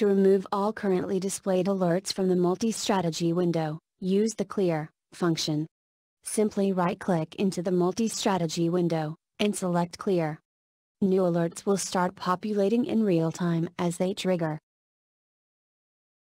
To remove all currently displayed alerts from the multi-strategy window, use the Clear function. Simply right-click into the multi-strategy window, and select Clear. New alerts will start populating in real time as they trigger.